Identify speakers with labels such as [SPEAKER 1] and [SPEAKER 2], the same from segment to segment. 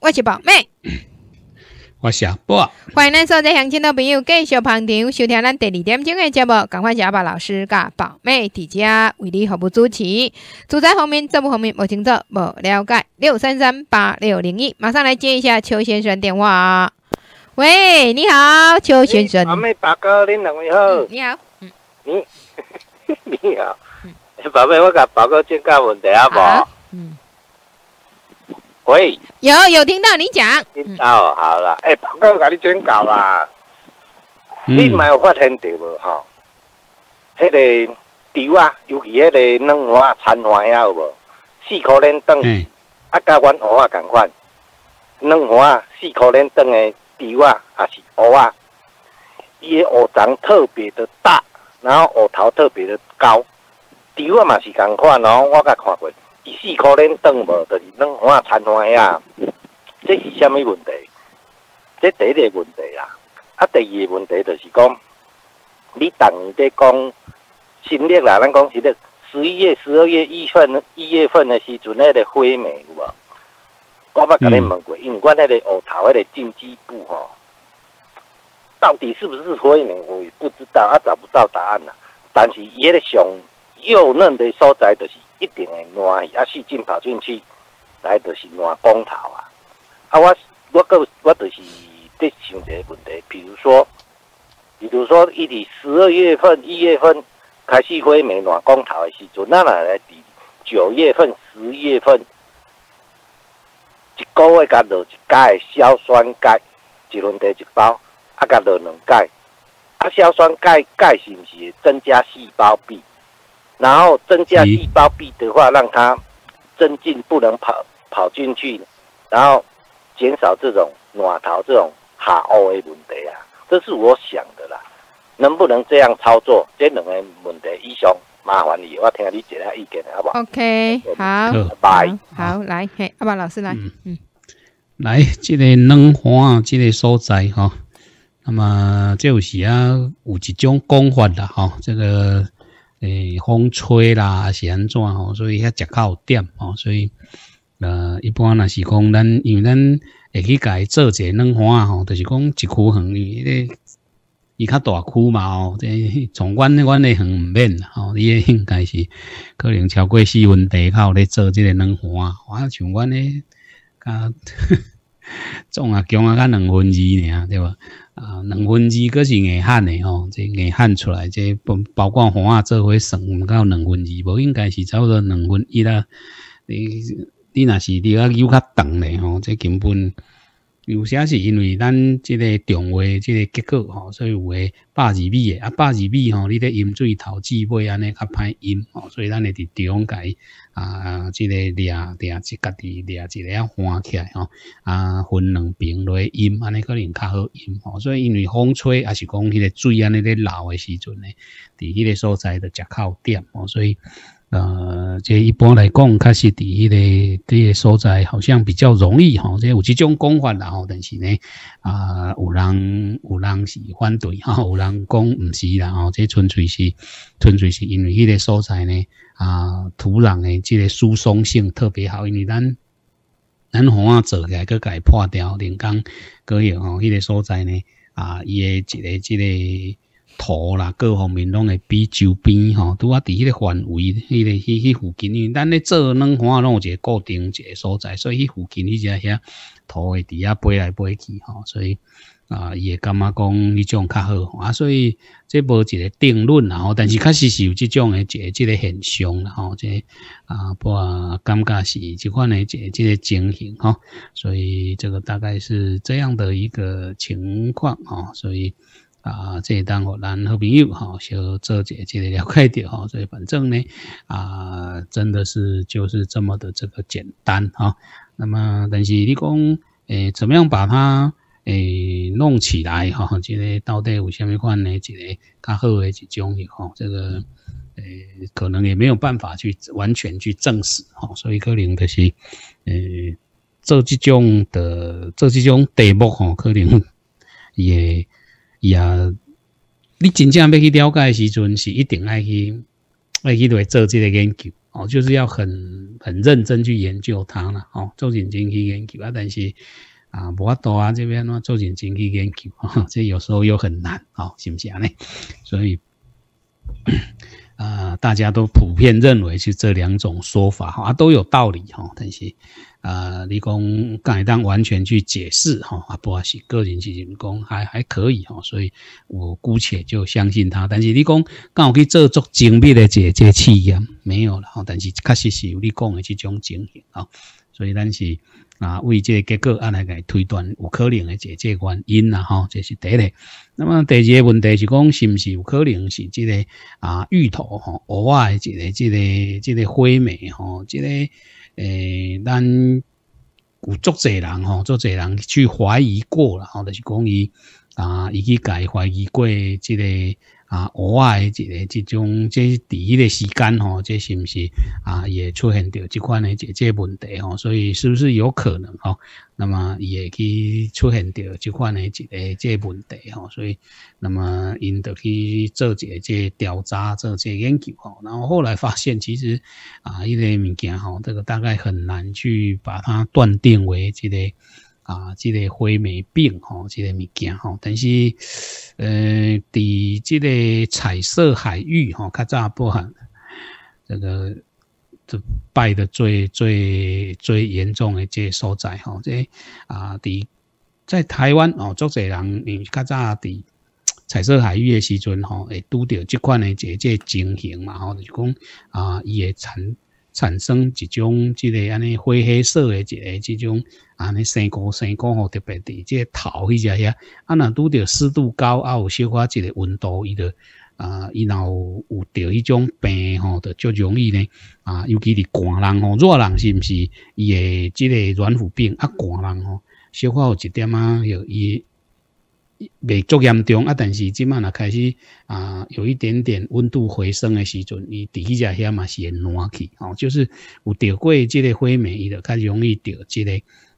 [SPEAKER 1] 我是宝妹，
[SPEAKER 2] 我是阿波，
[SPEAKER 1] 欢迎咱所在乡亲的朋友继续捧场收听咱第二点钟的节目。赶快阿宝老师噶宝妹之家为你服务主持。住宅房面，这部房面不清楚，不了解六三三八六零一。马上来接一下邱先生电话。喂，你好，邱先生。宝妹
[SPEAKER 3] 大哥，恁两位好。你好，你 你好，宝妹，我噶宝哥请教问题阿无？嗯。喂，
[SPEAKER 1] 有有听到你讲？
[SPEAKER 3] 听到好了，哎，我给你转告啦，你没有发现到无吼？迄个猪啊，尤其迄个嫩花、蚕花呀，有无？四颗莲灯，啊，甲软啊同款。嫩花四颗莲灯的猪啊，也是蛾啊？伊的蛾长特别的大，然后蛾头特别的高。啊嘛是同款，哦，我甲看过。四可能冻无，就是冷，我也参和下。这是虾米问题？这第一个问题啦，啊，第二个问题就是讲，你当在讲，新历啦，咱讲是历十一月、十二月、一月、一月份的时阵，那个灰梅有无？我不跟你问过，因为我那个学头个经济部吼，到底是不是灰梅，我也不知道，啊，找不到答案啊。但是，伊那个上幼嫩的所在，就是。一定会暖，啊，四进跑进去，来就是暖光头啊！啊，我我个我就是在想一个问题，比如说，比如说，一、二月份、一月份开始会没暖光头，时是从哪来？比九月份、十月份，一个月甲落一钙，硝酸钙一轮题一包，啊，甲落两届，啊，硝酸钙钙是毋是增加细胞壁？然后增加细胞壁的话，让它增进不能跑跑进去，然后减少这种卵巢这种哈凹的问题啊，这是我想的啦。能不能这样操作？这两个问题，医生麻烦你，我听
[SPEAKER 1] 下你解答意见，好不好？OK，好，拜，好来，阿爸老师来，嗯，
[SPEAKER 2] 来，这个卵黄，这个所在哈，那么这有时啊，有一种方法的哈，这个。诶，风吹啦，是安怎吼？所以遐较有点吼？所以呃，一般若是讲咱，因为咱会去家做者软房吼，就是讲一区横你咧，伊较大区嘛哦，这从阮阮远毋免吼，伊也应该是可能超过四分地靠咧做即个软房，我、像阮咧，甲 总啊强啊，甲两分二尔对无？啊，两分二，搁是硬汉的吼，这硬汉出来，这包包括红啊，这回省到两分二，无应该是差不多两分一啦，你你那是你啊，有较长的吼，这根本。有些是因为咱这个长尾即个结构吼，所以有诶百二米诶，啊百二米吼，你得饮水头至尾安尼较歹淹吼，所以咱诶伫中间啊，这个两两一个地两一个啊翻起来吼，啊分两边类淹安尼可能较好淹吼，所以因为风吹，还是讲迄个水安尼咧流诶时阵咧，伫迄个所在就接靠点吼，所以。呃，即一般来讲，确实迄个啲个所在，好像比较容易哈，即有几种讲法啦，吼，但是呢，啊，有人有人是反对，哈，有人讲毋是啦，吼、即纯粹是纯粹是因为迄个所在呢，啊，土壤的即个疏松性特别好，因为咱咱红啊做来佢解破掉，人工可以哦，那个所在呢，啊，依个即个。即个土啦，各方面拢会比周边吼，拄啊，伫迄个范围，迄个、迄、迄附近，因为咱咧做，软看拢有一个固定一个所在，所以迄附近伊只遐土会伫遐飞来飞去吼，所以啊，伊、会感觉讲迄种较好啊，所以这无一个定论啦吼，但是确实是有即种诶，一个即个现象啦吼，即啊不感觉是即款诶，一个即个情形吼，所以这个大概是这样的一个情况吼，所以。啊，这一当我咱好朋友哈，就姐姐的了解掉哈。所以反正呢，啊，真的是就是这么的这个简单哈。那么，但是你讲诶，怎么样把它诶弄起来哈？这个到底有虾米款呢？一个较好头一种哈，这个诶，可能也没有办法去完全去证实哈。所以可能就是诶，做这种的做这种题目哈，可能也。呀，你真正要去了解的时阵，是一定爱去爱去做这个研究哦，就是要很很认真去研究它了哦，做认真去研究啊。但是啊，法度啊这边呢做认真去研究啊，这有时候又很难哦，是不是啊？呢，所以啊，大家都普遍认为是这两种说法哈都有道理哈，但是。啊，你讲敢当完全去解释哈，阿波是个人是人工还还可以哈，所以我姑且就相信他。但是你讲敢有去做足精密的这个试验，没有了哈，但是确实是有你讲的这种情形啊，所以咱是啊，为这结果啊来来推断有可能的这个原因啦哈，这是第一。那么第二个问题是讲是不是有可能是这个啊芋头哈、仔的这个、这个、这个灰霉哈、这个。诶，咱有足侪人吼，足侪人去怀疑过了吼，就是讲伊啊，伊去解怀疑过即个。啊，额外一这个这种，这第一个时间吼，这是不是啊，也出现到这款的这这问题吼，所以是不是有可能吼？那么也会去出现到这款的这个这问题吼，所以那么因得去做一些这调查，做些研究吼，然后后来发现其实啊，一个物件吼，这个大概很难去把它断定为这个。啊，即个灰霉病吼，即个物件吼，但是，呃，伫即个彩色海域吼，较早包含这个，这败的最最最严重的这所在吼，这啊，伫在台湾哦，足侪人嗯，较早伫彩色海域的时阵吼，会拄到即款的即个即情形嘛吼，就是讲啊，也产。产生一种即个安尼灰黑色的一个这种安尼生菇生菇吼，特别伫即个头迄只遐，啊若拄着湿度高啊，有小可一个温度伊就啊，伊若有有得迄种病吼，就较容易呢。啊，尤其是寒人吼、热人是毋是？伊会即个软腐病啊，寒人吼，小可有一点啊？有伊。未足严重啊，但是即满呐开始啊，有一点点温度回升的时阵，伊底下只嘛是会暖起哦，就是有钓过即个灰霉，伊就较容易钓即个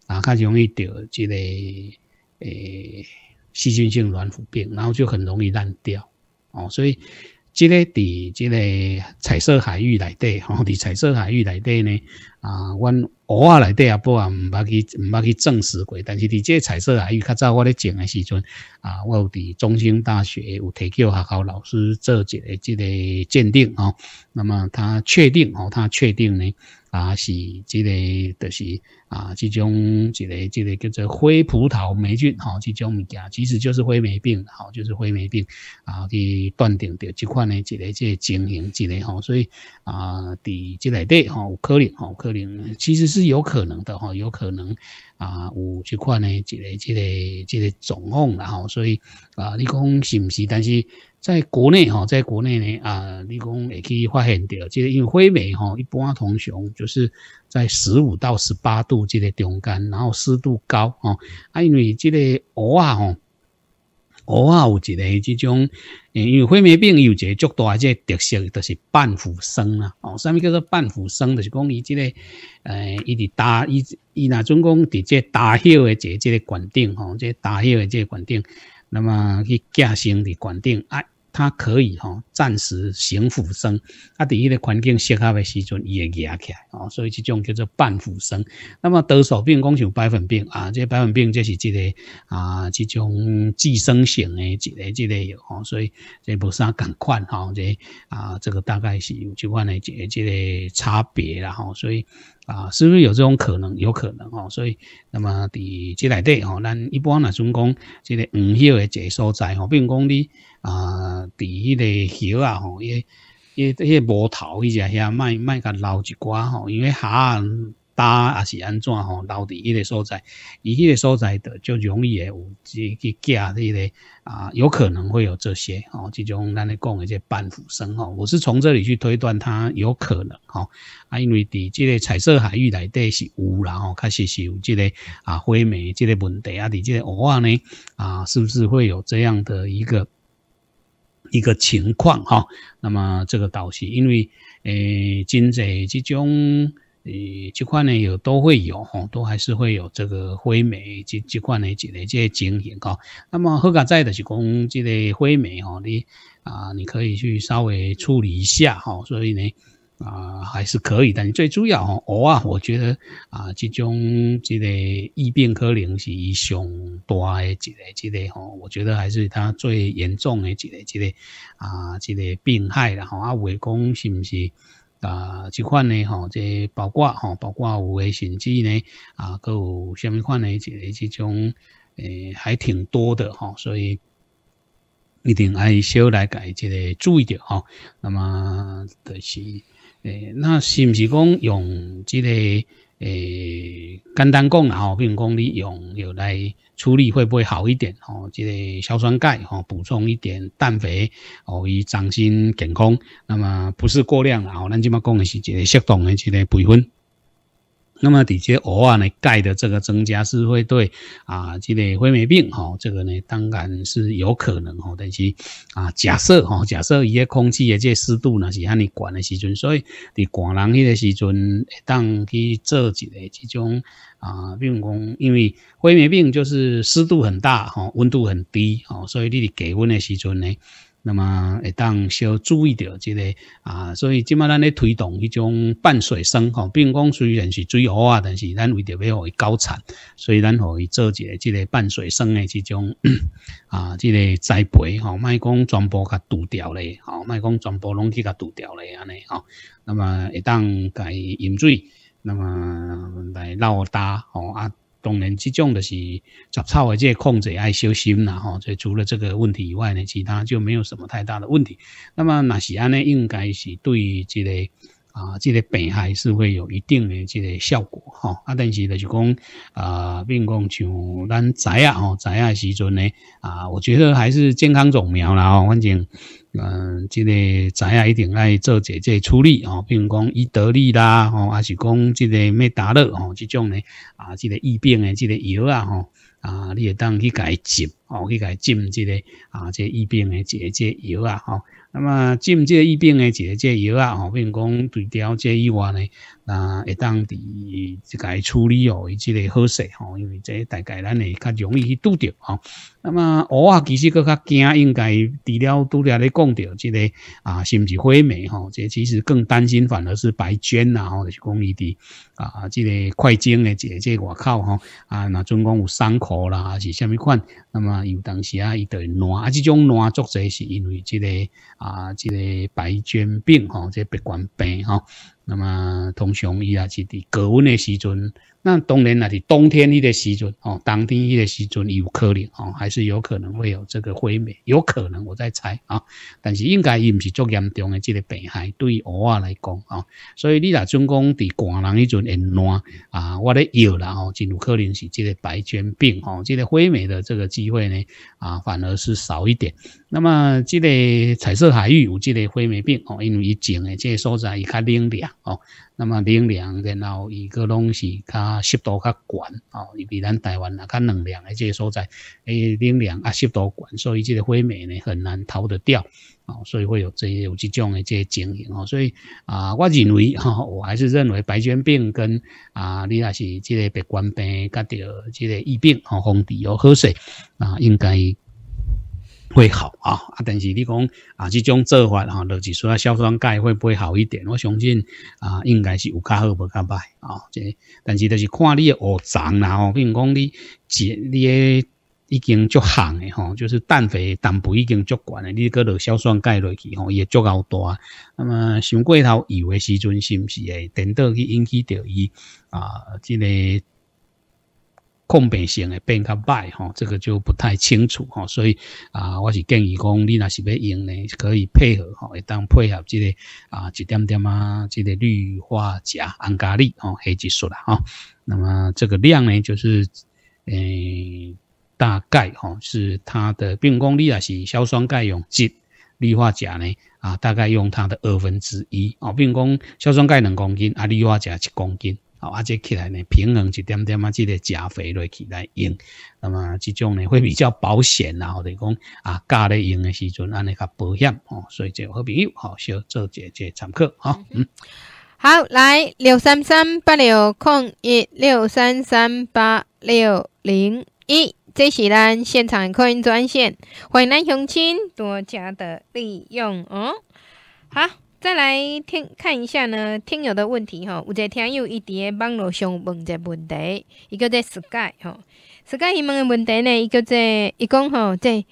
[SPEAKER 2] 啊，较容易钓即个诶细菌性软腐病，然后就很容易烂掉哦。所以即个伫即个彩色海域内底，吼，伫彩色海域内底呢。啊，阮鹅啊内底啊，不啊，唔捌去唔捌去证实过。但是伫这彩色啊，因较早我咧捡诶时阵啊，我有伫中兴大学有提叫学校老师做一下即个鉴定哦，那么他确定哦，他确定呢。啊，是这个，就是啊，这种这个这个叫做灰葡萄霉菌，吼，这种物件其实就是灰霉病，好，就是灰霉病啊，去断定到这款的这个这情形这个吼，所以啊，伫这类底，吼，有可能，吼，可能其实是有可能的，吼，有可能啊，有这款呢，之个之个之个状况然后，所以啊，你讲是不是？但是。在国内哈，在国内呢啊，你讲也可以发现到，即个因为灰霉哈，一般通常就是在十五到十八度即个中间，然后湿度高哦，啊，因为即个鹅啊哦，鹅啊有一个这种，因为灰霉病有一个较大的个特色，就是半腐生啦哦，什么叫做半腐生？就是讲伊即个，诶，伊伫打伊伊那总讲伫即打药的即即个管顶吼，即打药的即管顶，那么去架生伫管顶啊。它可以哈暂时行腐生，啊，在一个环境适合的时阵，伊会站起来哦，所以这种叫做半腐生。那么多数病光像白粉病啊，这白粉病就是这个啊，这种寄生型的这个个类哦，所以这无啥赶款哈，这啊，这个大概是有这款的这这个差别啦哈，所以。啊，是不是有这种可能？有可能哦，所以那么伫之内底吼，咱一般啊总讲，这个黄叶的一个所在吼，比如讲你啊，伫迄个叶啊，吼，一、一、迄些码头伊只遐，卖卖甲捞一寡吼，因为虾。搭还是安怎吼？到底伊个所在，伊个所在就容易有即个寄那个啊，有可能会有这些哦，这种咱咧讲诶即半腐生吼。我是从这里去推断，它有可能哈啊，因为伫即个彩色海域内底是有了吼，开始有即个啊灰霉即个问题啊，伫即个湖尔呢啊，是不是会有这样的一个一个情况哈？那么这个倒是因为诶，真侪即种。诶，这块呢有都会有，吼，都还是会有这个灰霉，这这块呢，即个即个经验，吼。那么好在的是讲，即个灰霉，吼，你啊，你可以去稍微处理一下，吼。所以呢，啊，还是可以但最主要，吼，我啊，我觉得啊，即种即个疫病可能是上大的即个即个吼，我觉得还是它最严重的一个即个啊，即个病害了吼。啊，未讲是不是？啊，即款呢，哈，这包括哈，包括有诶，甚至呢，啊，佮有虾米款呢，即个即种诶，还挺多的哈，所以一定爱少来改即个注意点哈。那么就是诶，那是毋是讲用即个？诶，简单啦吼，比如讲你用有来处理会不会好一点？哦，这个硝酸钙哦，补充一点氮肥哦，以长新健康。那么不是过量啦，哦，咱即麦讲的是一个适当的这个培训。那么底下鹅啊呢，钙的这个增加是会对啊，即类灰霉病哈，这个呢当然是有可能哈，但是啊假设哈，假设伊些空气的这湿度呢是哈你管的时阵，所以伫寒冷迄个时阵会当去做一个这种啊，比如讲，因为灰霉病就是湿度很大哈，温度很低哦，所以你给温的时阵呢。那么会当要注意着即个啊，所以即卖咱咧推动一种伴水生吼，比如讲虽然是水禾啊，但是咱为着要互伊高产，所以咱互伊做一个即个伴水生的这种 啊，即个栽培吼，卖讲全部甲堵掉咧，吼，卖讲全部拢去甲堵掉咧安尼吼。那么会当甲伊引水，那么来涝大吼啊。中然，这重的是杂草的这控制，爱修心啦吼。所以除了这个问题以外呢，其他就没有什么太大的问题。那么哪安呢？应该是对这个。啊，这个病害是会有一定的这个效果哈。啊，但是就是讲，比并讲像咱仔啊吼，仔啊时阵呢，啊，我觉得还是健康种苗啦吼。反正，嗯，这个仔啊一定爱做这些处理哦，并讲伊得利啦吼，还是讲这个咩达乐吼，这种呢，啊，这个疫病的这个药啊吼，啊，你也当去解浸哦，去解浸这个啊，这疫病的这个药啊吼。那么治这疫病的就这药啊，哦，不用讲对调这以外呢。那会当伫即个处理哦，伊即个好势吼，因为这大概咱会较容易去拄着吼。那么我啊，其实佫较惊，应该除了拄着咧讲着即个啊，是毋是花梅吼，即其实更担心反而是白绢啦吼，就是讲伊伫啊，即个快茎的即个即外口吼啊，若准讲有伤口啦，还是什么款？那么有当时啊，伊就会烂，啊，即种烂作者是因为即个啊，即个白绢病吼，即白冠病吼。那么通常伊也是在高温的时阵。那当然那是冬天伊个时阵哦，冬天伊个时阵有可能哦，还是有可能会有这个灰霉，有可能我在猜啊，但是应该伊毋是足严重的这个病害，对于蚵啊来讲哦，所以你若总讲伫寒人迄阵会暖啊，我咧摇啦哦，进入可能是这个白绢病哦，这个灰霉的这个机会呢啊，反而是少一点。那么这个彩色海域有这个灰霉病哦，因为伊种的这些所在伊较冷凉哦。那么冷凉，然后伊个拢是较湿度较悬哦，比咱台湾啊较冷凉，这个所在诶冷凉啊湿度悬，所以这个灰霉呢很难逃得掉哦，所以会有这些有这种诶这些情形哦，所以啊我认为哈，我还是认为白卷病跟啊你也是即个白冠病，跟着即个疫病哦，防治哦好势啊，应该。会好啊啊！但是你讲啊，这种做法哈，就是说硝酸钙会不会好一点？我相信啊，应该是有较好无较歹啊。这但是就是看你嘅五种啦吼，比如讲你一你嘅已经足行嘅吼，就是氮肥氮肥已经足悬嘅，你搁落硝酸钙落去吼伊、会足够多。那么上过头油的时阵，是唔是会等到去引起到伊啊？即个。抗病性会变较歹吼，这个就不太清楚吼，所以啊，我是建议讲，你若是要用呢，可以配合吼，会当配合这个啊，一点点啊，这个氯化钾、氨咖喱吼，可以结束了哈。那么这个量呢，就是嗯，大概吼是它的，并讲你若是硝酸钙用几，氯化钾呢啊，大概用它的二分之一哦，并讲硝酸钙两公斤，啊氯化钾一公斤。好啊，这起来呢，平衡一点点啊，这个加肥落起来用，那么这种呢会比较保险啦，我哋讲啊，加咧用的时阵，安尼较保险哦，所以位好朋友，好，小做姐姐参考哈。嗯，
[SPEAKER 1] 好，来六三三八六空一六三三八六零一，这是咱现场客运专线，欢迎咱乡亲多加的利用哦，好。再来听看一下呢，听友的问题吼。有个听友伊滴网络上问一个问题，伊叫做 sky 哈，sky 伊问的问题呢，伊叫做伊讲吼，在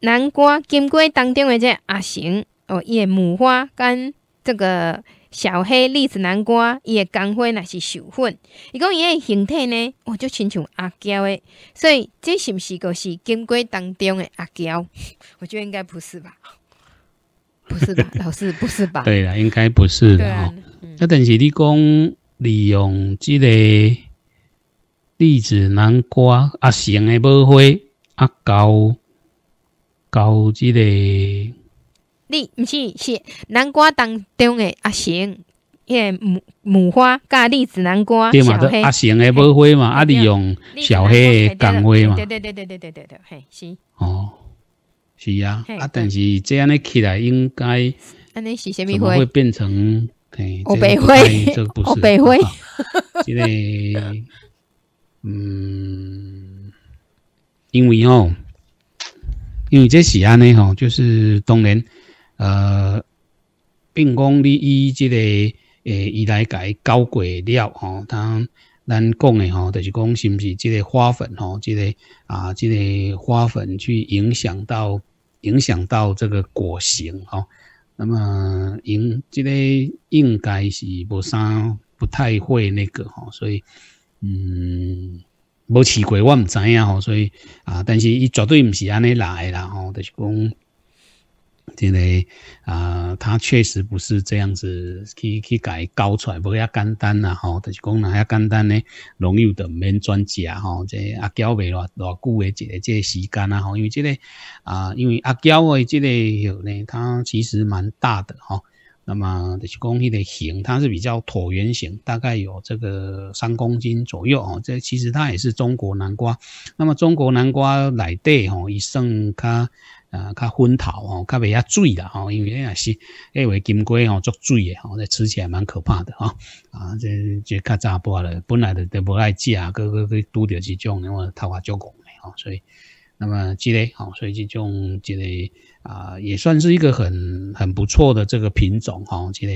[SPEAKER 1] 南瓜、金瓜当中的这阿星哦，的母花跟这个小黑栗子南瓜，伊的干花若是雄粉，伊讲伊的形态呢，我就亲像阿娇的，所以这是不是个是金瓜当中的阿娇？我觉得应该不是吧。不是老师，不是吧？对了，应该不是的哈。
[SPEAKER 2] 那但是你讲利用这个栗子南瓜阿成的宝花啊，搞搞这个，
[SPEAKER 1] 你不是是南瓜当中的阿成因个母母花加栗子南瓜。对嘛，都阿
[SPEAKER 2] 雄的宝花嘛，阿利用小黑岗位嘛。对
[SPEAKER 1] 对对对对对对对，嘿，是哦。
[SPEAKER 2] 是呀，啊，但是这样的起来应该，怎么会变成嘿？哦，灰，这个不是，这个，嗯，因为哦，因为这是安呢吼，就是当然，呃，并讲你以这个诶，以来改高轨料吼，当。咱讲的吼，就是讲是不是这个花粉吼，这个啊，这个花粉去影响到影响到这个果形吼。那么应这个应该是无啥不太会那个吼，所以嗯，无试过我唔知影吼，所以啊，但是伊绝对唔是安尼来啦吼，就是讲。即个啊，它确实不是这样子去去改高出来，无要简单呐吼。就是讲那下简单呢？容易的免转价吼。这阿娇咪偌偌久的即个即个时间啊吼，因为即个啊，因为阿娇的即个药呢，它其实蛮大的吼。那么就是讲迄个形，它是比较椭圆形，大概有这个三公斤左右哦。这其实它也是中国南瓜。那么中国南瓜来地吼，伊算它。啊，较昏头吼，较袂遐醉啦吼，因为也是，迄位金龟吼足醉诶吼，这吃起来蛮可怕的吼。啊，这这较早播了，本来就都无爱食啊，个个个拄着即种，因为头发足光诶吼，所以，那么之个吼，所以即种之个啊，也算是一个很很不错的这个品种吼，之个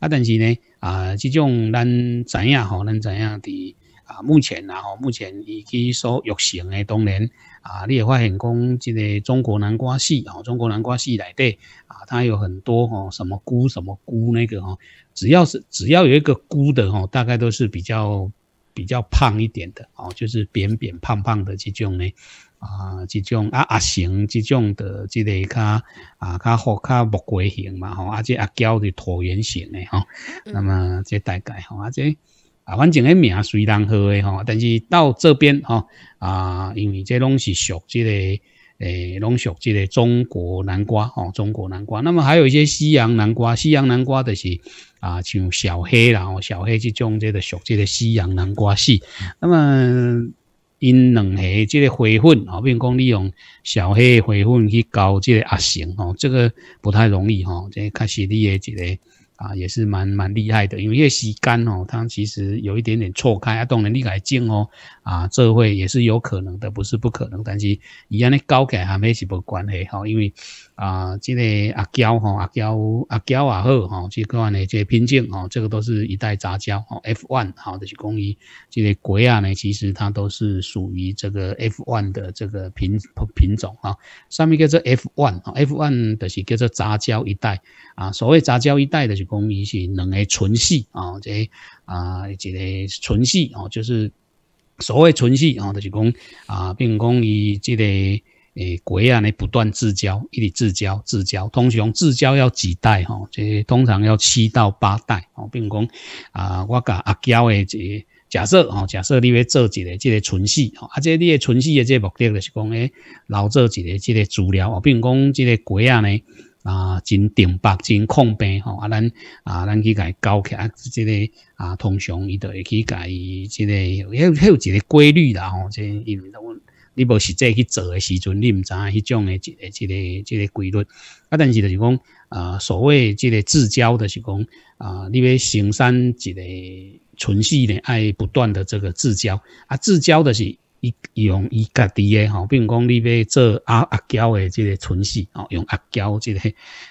[SPEAKER 2] 啊，但是呢，啊，即种咱知影吼，咱知影伫。啊，目前然后目前以及所育成的当然啊，你也会发现讲，即个中国南瓜系吼，中国南瓜系内底啊，它有很多吼，什么菇什么菇那个吼，只要是只要有一个菇的吼，大概都是比较比较胖一点的哦，就是扁扁胖胖的这种呢啊，这种啊啊型，这种的，即类卡啊卡好卡木瓜型嘛吼，而且啊娇的椭圆形的哈，那么这大概吼，而且。反正个名虽然好诶吼，但是到这边吼啊，因为这拢是属这个诶，拢属即个中国南瓜哦，中国南瓜。那么还有一些西洋南瓜，西洋南瓜就是啊，像小黑啦，小黑即种即个属即个西洋南瓜系。那么因两黑这个灰粉哦，如讲利用小黑灰粉去搞这个阿型哦，这个不太容易哈，这确实你诶一个。啊，也是蛮蛮厉害的，因为洗干哦，它其实有一点点错开，啊，动能力改进哦。啊，这会也是有可能的，不是不可能，但是一样的高改还没什么关系哈，因为啊，这个阿交哈阿交阿交啊好哈，这个呢这些品种哈，这个都是一代杂交哦，F one 好，就是关于这个鬼啊呢，其实它都是属于这个 F one 的这个品品种啊，上面叫做 F one 啊，F one 就是叫做杂交一代啊，所谓杂交一代的是讲伊是两个纯系啊，这啊一个纯系哦，就是。所谓存系啊，就是讲啊，并讲伊即个诶鬼啊呢，不断自交，一直自交自交。通常自交要几代哈？即通常要七到八代哦，并讲啊，我甲阿娇诶，即假设哦，假设你要做一个即个存系哦，啊，即你诶纯系诶，即目的就是讲诶，留做一个即个资料哦，并讲即个鬼啊呢。啊，真定白，真空病吼啊！咱啊，咱去甲教交啊，即个啊，通常伊都会去甲伊即个，迄有有一个规律啦吼。即因为你无实际去做诶时阵，你毋知影迄种诶即个即个即个规律。啊，但是就是讲啊，所谓即个至交的是讲啊，你要生产一个存续咧，爱不断的这个至交啊，至交的是。伊用伊家己诶吼，比如讲你要做阿阿胶诶即个纯系吼，用阿胶即个，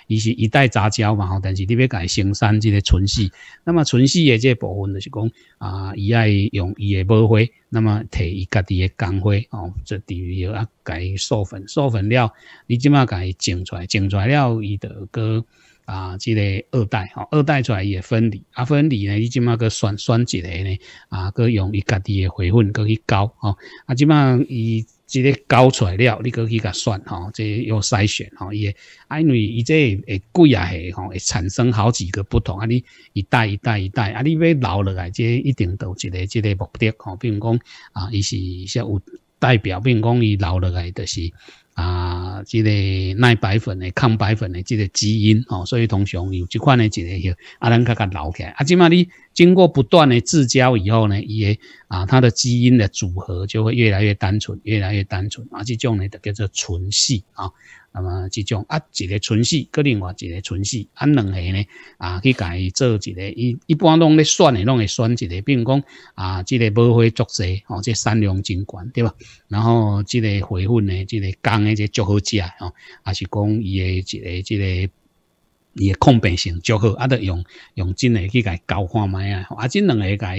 [SPEAKER 2] 伊是一代杂交嘛吼，但是你要家生产即个纯系，那么纯系诶即部分就是讲啊，伊爱用伊诶母花，那么摕伊家己诶公花哦，就等啊要家授粉，授粉了，你即马家种出来，种出来了，伊就个。啊，即个二代吼，二代出来也分离，啊分离呢，你即马个选选一个呢？啊，佮用伊家己的回粉佮去搞，吼啊，即马伊即个搞出来了，你佮去甲算，吼，即要筛选，吼，啊因为伊即会贵啊，系吼，会产生好几个不同，啊，你一代一代一代，啊，你要留落来，即一定有一个即个目的，吼，比如讲啊，伊是说有代表，比如讲伊留落来就是。啊，即个耐白粉的抗白粉的即个基因哦，所以通常有即款的即个阿兰格格老来。啊，即嘛你经过不断的自交以后呢，伊啊，它的基因的组合就会越来越单纯，越来越单纯啊，即种呢就叫做纯系啊。那么即种啊，一个存势，个另外一个存势，啊两个呢啊去家伊做一个，伊一般拢咧选诶，拢会选一个，比如讲啊，即个无花作势哦，即产量真高，对吧？然后即个花粉呢，即个干诶即足好食哦，还是讲伊诶一个即个伊诶抗病性足好，啊，得用用真诶去甲交换卖啊，啊，即两个甲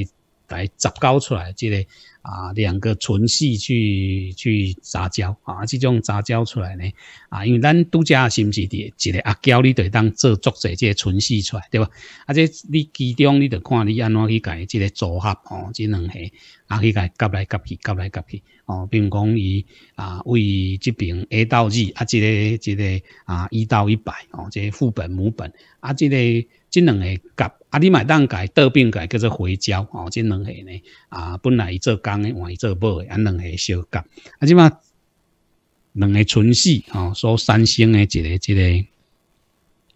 [SPEAKER 2] 甲杂交出来即个。啊，两个纯系去去杂交啊，这种杂交出来呢，啊，因为咱独家是不是的，一个阿娇你得当做作者这纯系出来，对吧？啊，这你其中你得看你安怎去改这个组合哦，这两下。啊，去改，改来改去，改来改去，哦，并如讲伊啊为这边 A 到 Z 啊，这个这个啊一到一百哦，这副本母本啊，这个这两个改啊，你买单改，倒并改叫做回交哦，这两个呢啊，本来伊做工的，换伊做暴的，啊，两个小改啊，即嘛两个存续哦，所产生的这个这个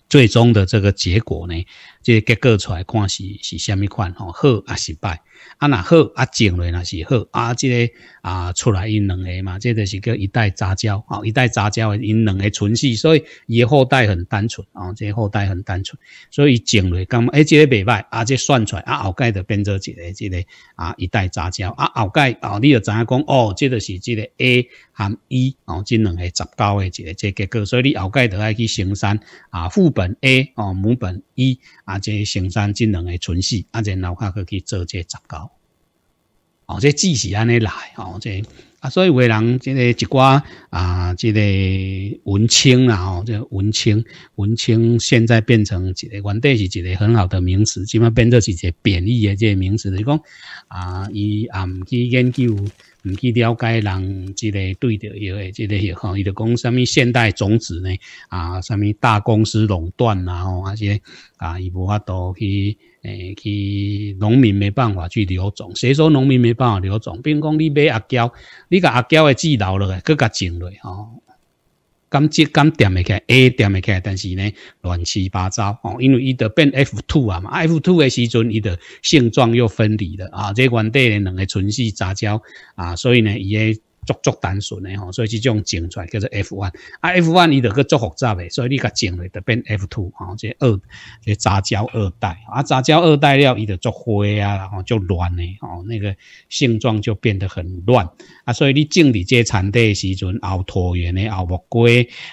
[SPEAKER 2] 最终的这个结果呢，这结果出来看是是虾米款哦，好啊，失败。啊，那好啊，种类那是好啊。这个啊，出来因两个嘛，这个是叫一代杂交，好，一代杂交的因两个存续，所以伊后代很单纯哦。这个后代很单纯，所以种落咁，诶，这个袂歹啊。这算出来啊，后盖就变做一个这个啊，一代杂交啊，后盖哦，你知影讲？哦，这个是这个 A 含 E 哦，这两个杂交的这个这个结果，所以你后盖得爱去生产啊，父本 A 哦，母本 E。啊，这成山只两个存世，啊，这脑壳去去做这杂交，哦，这知识安尼来，哦，这啊，所以为人，这个一寡啊，这个文青啦，哦，这文青，文青现在变成一个原底是一个很好的名词，即码变做是一个贬义的这名词，就讲啊，伊啊唔去研究。唔去了解人，即个对着，有诶，即个有吼，伊就讲啥物现代种子呢？啊，啥物大公司垄断啊吼，而且啊，伊无法度去诶去农民没办法去留种。谁说农民没办法留种？比如讲，你买阿胶，你甲阿胶诶留落来，搁甲种落吼。刚结刚点起来 a 点起来，但是呢，乱七八糟哦，因为伊得变 F two 啊嘛，F two 的时阵，伊的性状又分离了啊，这原地两个纯系杂交啊，所以呢，伊个。足足单纯诶吼，所以这种种出来叫做 F one 啊，F one 伊就去作复杂嘞，所以你甲种嘞就变 F two 吼，即二即杂交二代啊，杂交二代了伊就作灰啊，然后就乱诶吼，那个性状就变得很乱啊，所以你种里个产地时阵，凹椭圆诶，凹木瓜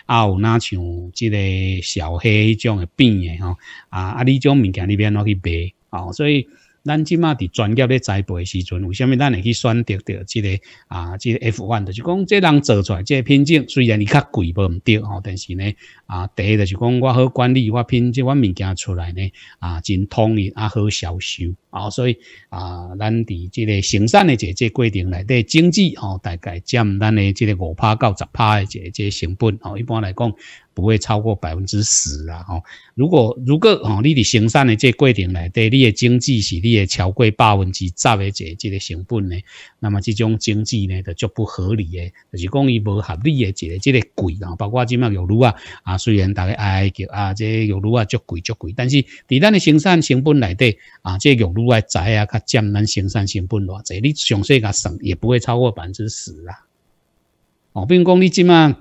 [SPEAKER 2] 啊，有哪像即个小黑种的病诶吼啊啊，你种物件里边我去卖啊，所以。咱即马伫专业咧栽培时阵，为虾米咱会去选择到即个啊，即个 F one？就是讲，即人做出来，即个品种虽然伊较贵无唔对吼，但是呢啊，第一就是讲，我好管理，我品即我物件出来呢啊，真统一啊，好销售啊，所以啊，咱伫即个生产诶，即个过程内底，整机哦，大概占咱诶即个五趴到十趴诶，即个成本哦，一般来讲。不会超过百分之十啊！吼，如果如果吼，你伫生产的这过程内底，你的经济是你的超过百分之十的这这个成本呢，那么这种经济呢就足不合理的，就是讲伊无合理的一个这个贵啊，包括即卖玉露啊啊，虽然大家爱叫啊，这玉露啊足贵足贵，但是在咱的生产成本内底啊，这玉露的仔啊较占咱生产成本偌济，你详细甲算也不会超过百分之十啊！哦，并讲你即卖。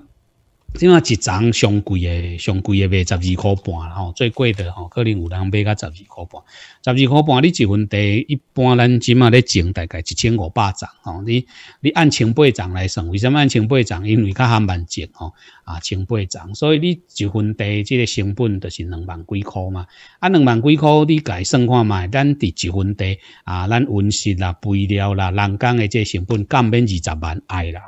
[SPEAKER 2] 起码一张上贵诶，上贵诶卖十二块半，吼，最贵的吼，可能有人买到十二块半。十二块半，你一份地，一般咱即嘛咧种大概一千五百张吼，你你按千八丛来算，为什么按千八丛？因为它还蛮种吼，啊，千八张，所以你一份地即个成本就是两万几块嘛。啊，两万几块你家算看卖，咱伫一份地啊，咱温室啦、肥料啦、人工诶即个成本减免二十万哎啦。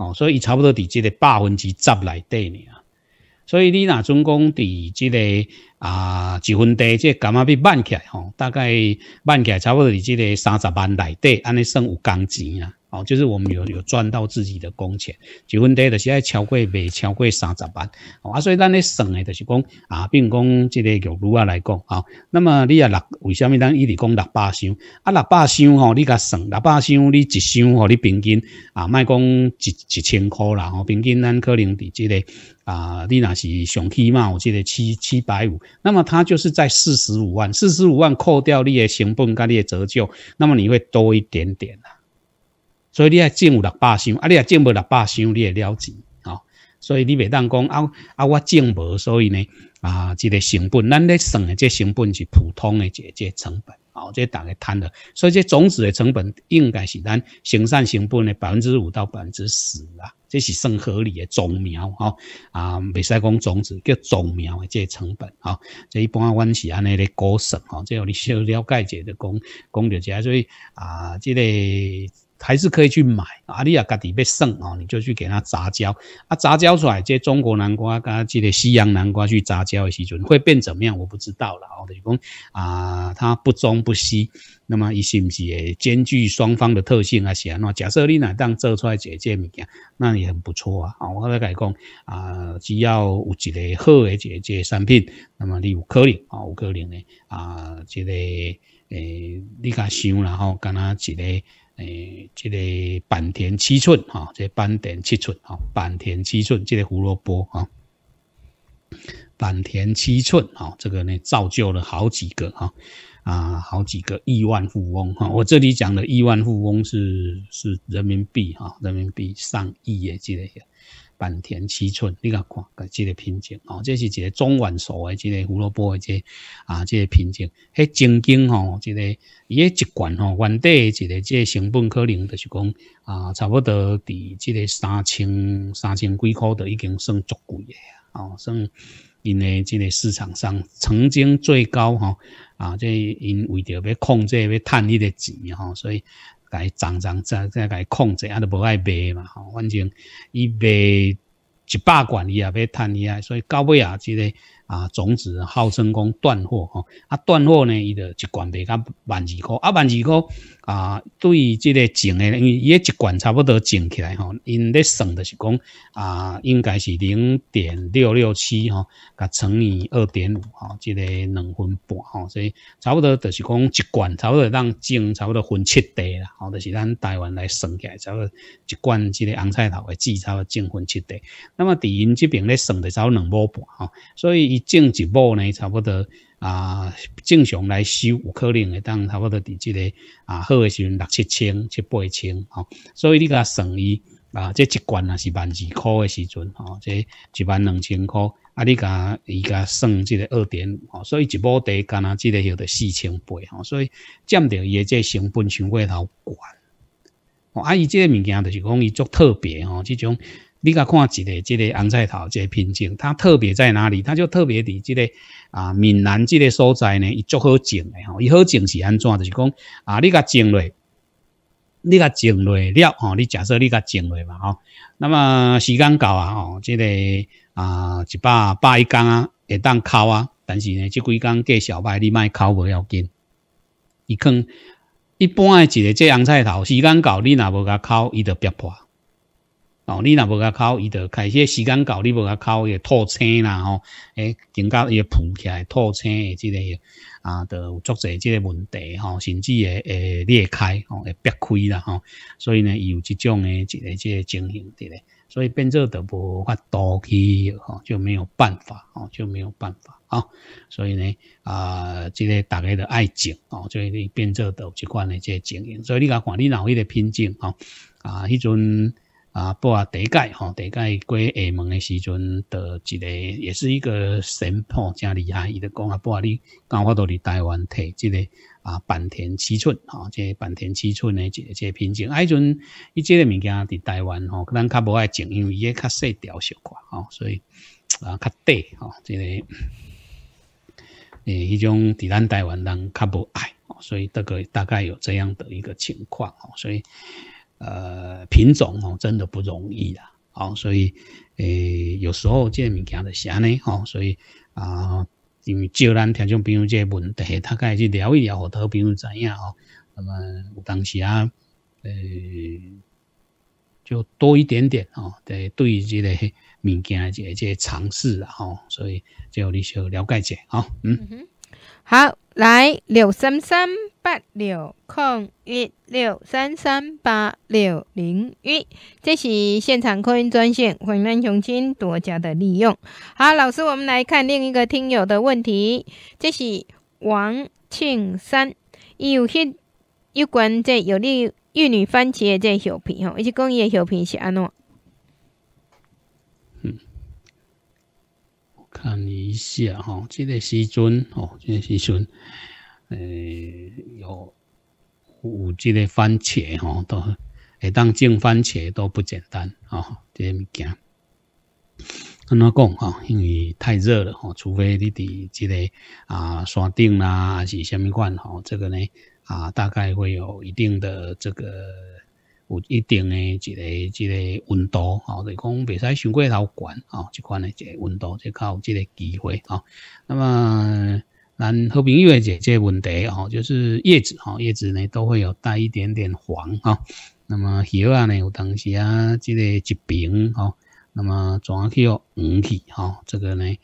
[SPEAKER 2] 哦，所以差不多在即个百分之十内底呢，所以你那总共在即个。啊，一分地即感觉要卖起来吼？大概卖起来差不多是即个三十万内底，安尼算有工钱啊。哦，就是我们有有赚到自己的工钱。一分地就是爱超过未超过三十万。哦啊，所以咱咧算诶，就是讲啊，比如讲即个玉女啊来讲啊，那么你啊六，为什么咱一直讲六百箱？啊，六百箱吼，你甲算六百箱，你一箱吼，你平均啊，卖讲一一千块啦。哦，平均咱可能伫即个啊，你若是上起嘛有即个七七百五。那么它就是在四十五万，四十五万扣掉你的成本跟你的折旧，那么你会多一点点啦。所以你要进五六百箱，啊你也挣不六百箱，你也了解。所以你袂当讲啊啊我挣无，所以呢啊这个成本，咱咧算的这成本是普通的这这成本。哦，这大家贪的，所以这种子的成本应该是咱生产成本的百分之五到百分之十啊，这是算合理的种苗哦，啊，未使讲种子叫种苗的这成本啊，这一般我是安尼咧估算哈，最后你要了解一下，讲讲到这，所以啊，这个。还是可以去买啊！你啊，家己被剩哦，你就去给它杂交啊！杂交出来，这中国南瓜跟这个西洋南瓜去杂交的时候，会变怎么样？我不知道了哦。等于讲啊，它不中不西，那么一是不是兼具双方的特性啊啊，那假设你哪当做出来这这物件，那也很不错啊！好，我再改讲啊，只要有一个好的这这产品，那么你有可能啊，有可能呢啊，这个诶，你甲想然后跟它一个。诶，这个坂田七寸哈，这坂田七寸哈，坂田七寸，这个胡萝卜哈，坂田七寸哈，这个呢造就了好几个哈啊，好几个亿万富翁哈。我这里讲的亿万富翁是是人民币哈，人民币上亿耶这类坂田七寸，你个看个这个品种哦，这是一个中晚熟的个胡萝卜的这啊品种，嘿曾经吼这个伊一罐吼原底一个成本可能就是讲啊差不多伫个三千三千几块都已经算足贵的啊，算因个市场上曾经最高哈啊，因为要控制要探一个值所以。甲伊涨层，再再甲伊控制，啊，都无爱卖嘛吼。反正伊卖一百罐，伊也要赚起来，所以到尾啊，即个啊，种子号称讲断货吼。啊，断货呢，伊就一罐卖甲万二块，啊，万二块。啊，对于这个种的，因为一罐差不多种起来吼，因咧算的是讲啊，应该是零点六六七吼，甲乘以二点五哈，这个两分半哈，所以差不多就是讲一罐差不多让种差不多分七地啦，吼，就是咱台湾来算起来，差不多一罐这个红菜头的不多种分七地。那么伫因这边咧算的不多两亩半哈，所以一种一亩呢，差不多。啊，正常来收有可能会当差不多伫即个啊好诶时阵六七千七八千吼，所以你甲算伊啊，即一罐啊是万二块诶时阵吼，即一万两千块啊，你甲伊甲算即个二点五，所以一亩地干啊即个许得四千八吼，所以占着伊诶即成本上过头悬，吼。啊伊即个物件着是讲伊足特别吼，即种。你甲看一个，这个红菜头这个品种，它特别在哪里？它就特别伫这个啊，闽南这个所在呢，伊足好种的吼。伊好种是安怎？就是讲啊，你甲种落，你甲种落了吼。你假设你甲种落嘛吼，那么时间到啊吼，这个啊，一百八一天啊，会当烤啊。但是呢，这几天过小，拜你卖烤无要紧。伊肯一般的一个这红菜头，时间到你若无甲烤，伊就瘪破。哦，你若无甲烤，伊就开始时间到，你无甲烤，伊个土青啦吼，诶，更加伊个浮起来，吐青诶，即个啊，就有足侪即个问题吼，甚至诶诶裂开，吼，会瘪开啦吼，所以呢，伊有即种诶，一个即个情形，伫咧，所以变做就无法度去吼，就没有办法，哦，就没有办法啊，所以呢，啊，即个大家就爱情吼、哦，所以变做都即款诶即个情形，所以你家看，你哪迄个品种啊，啊，迄种。啊，啊，第一德吼，第一盖过厦门的时阵，一个也是一个神婆，加厉害，伊就讲啊，布瓦你刚发到伫台湾摕即个啊，坂田七寸吼，即个坂田七寸的即个品种，啊，迄阵伊即个物件伫台湾吼，咱较无爱种，因为伊个较细条小块吼，所以啊较短吼，即个诶，迄种伫咱台湾人较无爱吼，所以大概大概有这样的一个情况吼，所以。呃，品种哦，真的不容易啊。好，所以诶，有时候这物件的啥呢，哦，所以啊，因为少人听众朋友这问题，大概去聊一聊，好多比如怎样哦，那么有当时啊，诶，就多一点点哦，对，对于这类物件，这这尝试啊，吼，所以就你就了解一下啊，嗯嗯
[SPEAKER 1] 好，来六三三八六空一六三三八六零一，这是现场扩音专线，欢迎雄心多加的利用。好，老师，我们来看另一个听友的问题，这是王庆山，伊有迄有关这有利玉女番茄的这小片吼，而且讲伊的小片是安怎？
[SPEAKER 2] 看你一下哈，这个时阵哦，这个时阵，诶，有有这个番茄哈，都诶，当种番茄都不简单啊，这些物件。安怎讲哈？因为太热了哈，除非你伫这个啊山顶啦，还是虾米罐哈，这个呢啊，大概会有一定的这个。有一定的一个一个温度，吼，就讲袂使伤过头悬吼，这款的这个温度，较有这个机会，哦。那么咱和平月姐姐问题，哦，就是叶子，哦，叶子呢都会有带一点点黄，哦。那么叶啊呢有当时啊，这个疾病，哦。那么转去哦黄去，吼，这个呢，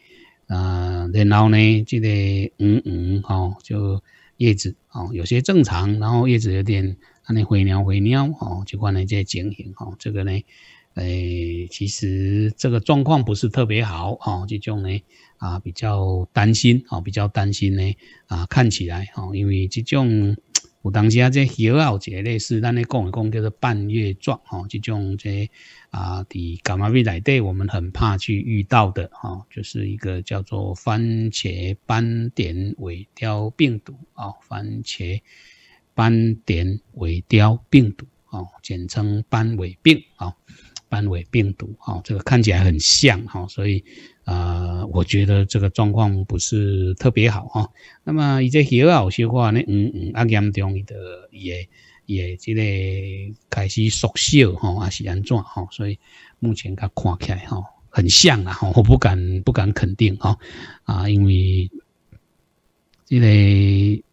[SPEAKER 2] 呃，然后呢这个黄黄，吼，就叶子，哦，有些正常，然后叶子有点。那那灰鸟灰鸟哦，就看这些情形哦，这个呢，诶，其实这个状况不是特别好哦，这种呢啊比较担心哦，比较担心呢啊看起来哦，因为这种 有当时啊这小号之类似，咱咧讲一讲叫做半月状哦，这种这啊的感冒病来对，我们很怕去遇到的哈，就是一个叫做番茄斑点尾凋病毒啊，番茄。斑点萎凋病毒啊，简称斑尾病啊，斑尾病毒啊，这个看起来很像哈，所以啊，我觉得这个状况不是特别好哈。那么一些血他有些话呢，嗯嗯，阿甘的也也这个开始缩小哈，还是安怎哈？所以目前看看起来哈，很像啊，我不敢不敢肯定哦、啊，因为这个。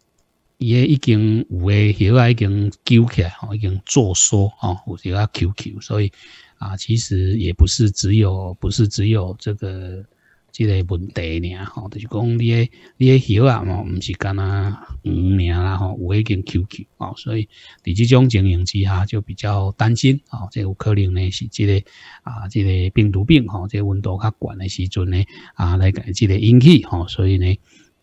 [SPEAKER 2] 也已经有诶，叶些已经叫起来吼，已经作缩吼，有些 QQ，所以啊，其实也不是只有，不是只有这个这个问题尔，吼，就是讲你诶，你诶，有些吼，唔是干呐五年啦吼，有已经 QQ 啊，所以伫这种情形之下就比较担心吼，这有可能呢是这个啊，这个病毒病吼，这温度较悬诶时阵呢啊，来个这个引起吼，所以呢。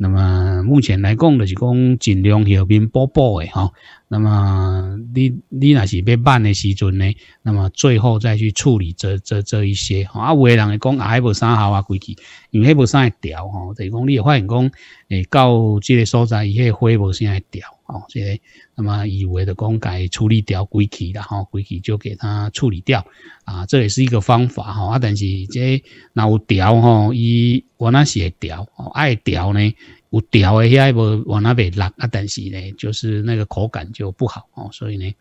[SPEAKER 2] 那么目前来讲就是讲尽量后面补补的哈。那么你你若是要办的时阵呢？那么最后再去处理这这这一些哈。啊，有的人会讲啊，哎，无啥好啊，归期，因为无啥调吼，就是讲你会发现讲，诶，到这个所在，伊迄会无啥会调吼，即个。那么以为的讲该处理掉归期了吼，归期就给它处理掉啊，这也是一个方法哈。啊，但是这那有调吼，伊我那会调吼，爱调呢。有条的遐无往那边落啊，但是呢，就是那个口感就不好哦，所以呢，